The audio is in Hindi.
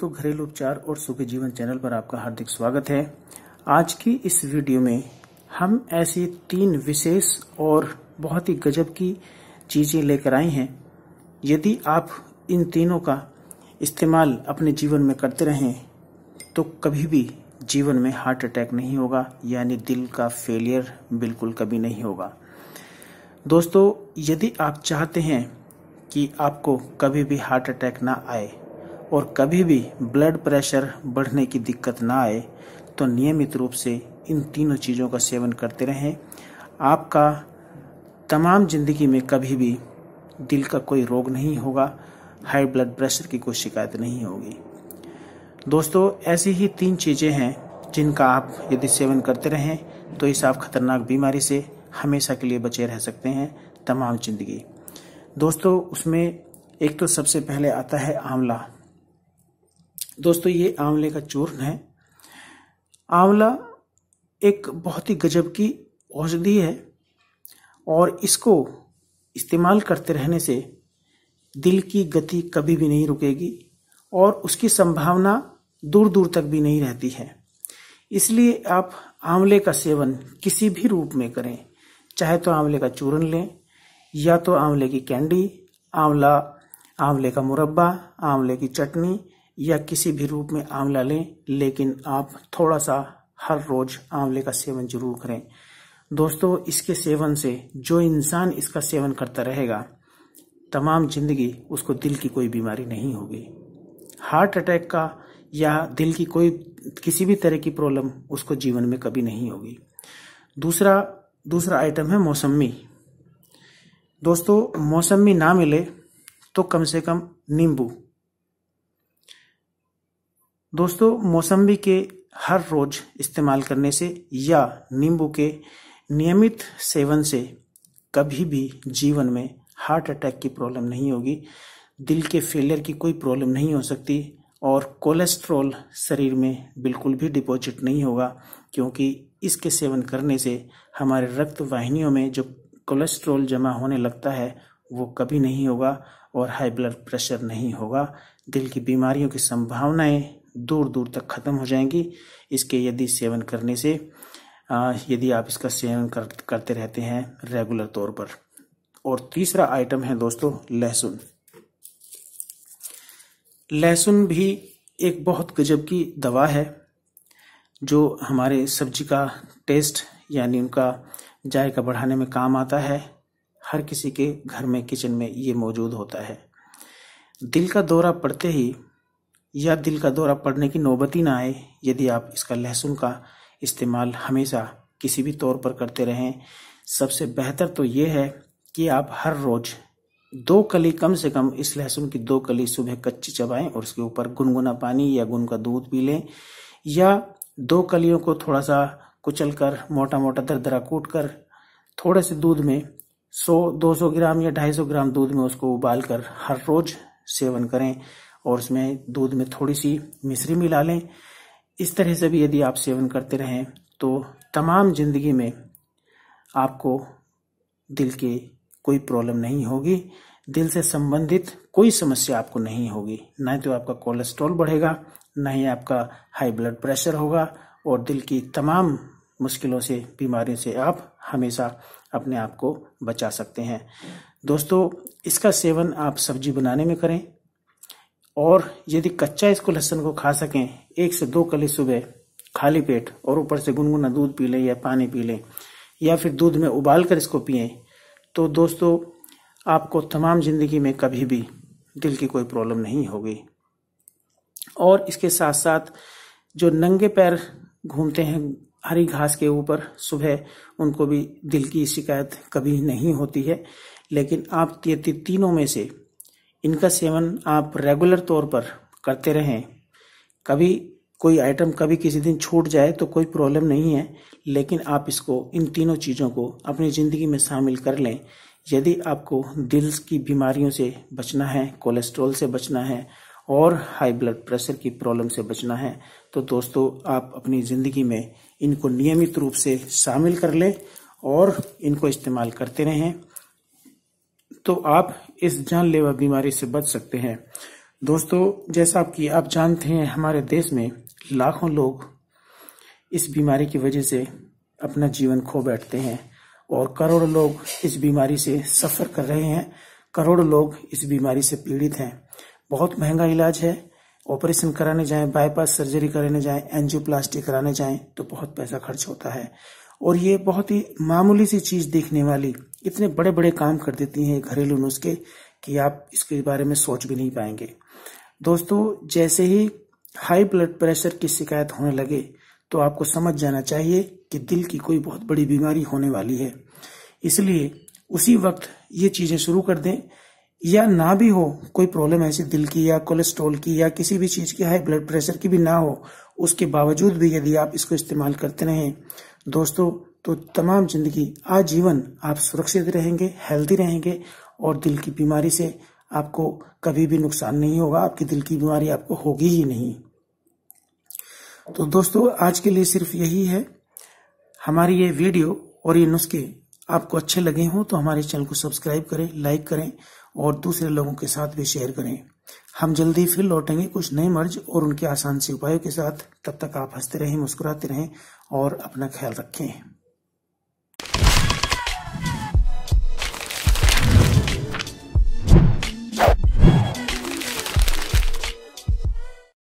दोस्तों घरेलू उपचार और सुखी जीवन चैनल पर आपका हार्दिक स्वागत है आज की इस वीडियो में हम ऐसी तीन विशेष और बहुत ही गजब की चीजें लेकर आए हैं यदि आप इन तीनों का इस्तेमाल अपने जीवन में करते रहें तो कभी भी जीवन में हार्ट अटैक नहीं होगा यानी दिल का फेलियर बिल्कुल कभी नहीं होगा दोस्तों यदि आप चाहते हैं कि आपको कभी भी हार्ट अटैक ना आए और कभी भी ब्लड प्रेशर बढ़ने की दिक्कत ना आए तो नियमित रूप से इन तीनों चीज़ों का सेवन करते रहें आपका तमाम जिंदगी में कभी भी दिल का कोई रोग नहीं होगा हाई ब्लड प्रेशर की कोई शिकायत नहीं होगी दोस्तों ऐसी ही तीन चीज़ें हैं जिनका आप यदि सेवन करते रहें तो इस आप खतरनाक बीमारी से हमेशा के लिए बचे रह सकते हैं तमाम जिंदगी दोस्तों उसमें एक तो सबसे पहले आता है आंवला दोस्तों ये आंवले का चूर्ण है आंवला एक बहुत ही गजब की औषधि है और इसको इस्तेमाल करते रहने से दिल की गति कभी भी नहीं रुकेगी और उसकी संभावना दूर दूर तक भी नहीं रहती है इसलिए आप आंवले का सेवन किसी भी रूप में करें चाहे तो आंवले का चूर्ण लें या तो आंवले की कैंडी आंवला आंवले का मुरब्बा आंवले की चटनी या किसी भी रूप में आंवला लें लेकिन आप थोड़ा सा हर रोज आंवले का सेवन जरूर करें दोस्तों इसके सेवन से जो इंसान इसका सेवन करता रहेगा तमाम जिंदगी उसको दिल की कोई बीमारी नहीं होगी हार्ट अटैक का या दिल की कोई किसी भी तरह की प्रॉब्लम उसको जीवन में कभी नहीं होगी दूसरा दूसरा आइटम है मौसमी दोस्तों मौसमी ना मिले तो कम से कम नींबू दोस्तों मौसम्बी के हर रोज इस्तेमाल करने से या नींबू के नियमित सेवन से कभी भी जीवन में हार्ट अटैक की प्रॉब्लम नहीं होगी दिल के फेलियर की कोई प्रॉब्लम नहीं हो सकती और कोलेस्ट्रॉल शरीर में बिल्कुल भी डिपॉजिट नहीं होगा क्योंकि इसके सेवन करने से हमारे रक्त वाहिनियों में जो कोलेस्ट्रॉल जमा होने लगता है वो कभी नहीं होगा और हाई ब्लड प्रेशर नहीं होगा दिल की बीमारियों की संभावनाएं दूर दूर तक खत्म हो जाएंगी इसके यदि सेवन करने से यदि आप इसका सेवन कर, करते रहते हैं रेगुलर तौर पर और तीसरा आइटम है दोस्तों लहसुन लहसुन भी एक बहुत गजब की दवा है जो हमारे सब्जी का टेस्ट यानी उनका जायका बढ़ाने में काम आता है हर किसी के घर में किचन में ये मौजूद होता है दिल का दौरा पड़ते ही या दिल का दौरा पड़ने की नौबत ही ना आए यदि आप इसका लहसुन का इस्तेमाल हमेशा किसी भी तौर पर करते रहें सबसे बेहतर तो ये है कि आप हर रोज दो कली कम से कम इस लहसुन की दो कली सुबह कच्ची चबाएं और उसके ऊपर गुनगुना पानी या गुन का दूध पी लें या दो कलियों को थोड़ा सा कुचल कर मोटा मोटा दरदरा कूट कर थोड़े से दूध में 100 200 ग्राम या 250 ग्राम दूध में उसको उबाल कर हर रोज सेवन करें और उसमें दूध में थोड़ी सी मिश्री मिला लें इस तरह से भी यदि आप सेवन करते रहें तो तमाम जिंदगी में आपको दिल की कोई प्रॉब्लम नहीं होगी दिल से संबंधित कोई समस्या आपको नहीं होगी ना तो आपका कोलेस्ट्रॉल बढ़ेगा ना ही आपका हाई ब्लड प्रेशर होगा और दिल की तमाम मुश्किलों से बीमारियों से आप हमेशा अपने आप को बचा सकते हैं दोस्तों इसका सेवन आप सब्जी बनाने में करें और यदि कच्चा इसको लहसन को खा सकें एक से दो कली सुबह खाली पेट और ऊपर से गुनगुना दूध पी लें या पानी पी लें या फिर दूध में उबाल कर इसको पिए तो दोस्तों आपको तमाम ज़िंदगी में कभी भी दिल की कोई प्रॉब्लम नहीं होगी और इसके साथ साथ जो नंगे पैर घूमते हैं हरी घास के ऊपर सुबह उनको भी दिल की शिकायत कभी नहीं होती है लेकिन आप ये तीनों में से इनका सेवन आप रेगुलर तौर पर करते रहें कभी कोई आइटम कभी किसी दिन छूट जाए तो कोई प्रॉब्लम नहीं है लेकिन आप इसको इन तीनों चीज़ों को अपनी ज़िंदगी में शामिल कर लें यदि आपको दिल की बीमारियों से बचना है कोलेस्ट्रॉल से बचना है और हाई ब्लड प्रेशर की प्रॉब्लम से बचना है तो दोस्तों आप अपनी ज़िंदगी में इनको नियमित रूप से शामिल कर लें और इनको इस्तेमाल करते रहें तो आप इस जानलेवा बीमारी से बच सकते हैं दोस्तों जैसा कि आप जानते हैं हमारे देश में लाखों लोग इस बीमारी की वजह से अपना जीवन खो बैठते हैं और करोड़ों लोग इस बीमारी से सफ़र कर रहे हैं करोड़ों लोग इस बीमारी से पीड़ित हैं बहुत महंगा इलाज है ऑपरेशन कराने जाएं बाईपास सर्जरी कराने जाएं एनजियोप्लास्टी कराने जाएं तो बहुत पैसा खर्च होता है और ये बहुत ही मामूली सी चीज देखने वाली इतने बड़े बड़े काम कर देती है घरेलू नुस्खे कि आप इसके बारे में सोच भी नहीं पाएंगे दोस्तों जैसे ही हाई ब्लड प्रेशर की शिकायत होने लगे तो आपको समझ जाना चाहिए कि दिल की कोई बहुत बड़ी बीमारी होने वाली है इसलिए उसी वक्त ये चीजें शुरू कर दें या ना भी हो कोई प्रॉब्लम ऐसी दिल की या कोलेस्ट्रॉल की या किसी भी चीज की हाई ब्लड प्रेशर की भी ना हो उसके बावजूद भी यदि आप इसको इस्तेमाल करते रहें दोस्तों तो तमाम जिंदगी आजीवन आप सुरक्षित रहेंगे हेल्दी रहेंगे और दिल की बीमारी से आपको कभी भी नुकसान नहीं होगा आपकी दिल की बीमारी आपको होगी ही नहीं तो दोस्तों आज के लिए सिर्फ यही है हमारी ये वीडियो और ये नुस्खे आपको अच्छे लगे हों तो हमारे चैनल को सब्सक्राइब करें लाइक करें और दूसरे लोगों के साथ भी शेयर करें हम जल्दी फिर लौटेंगे कुछ नए मर्ज और उनके आसान से उपायों के साथ तब तक आप हंसते रहें मुस्कुराते रहें और अपना ख्याल रखें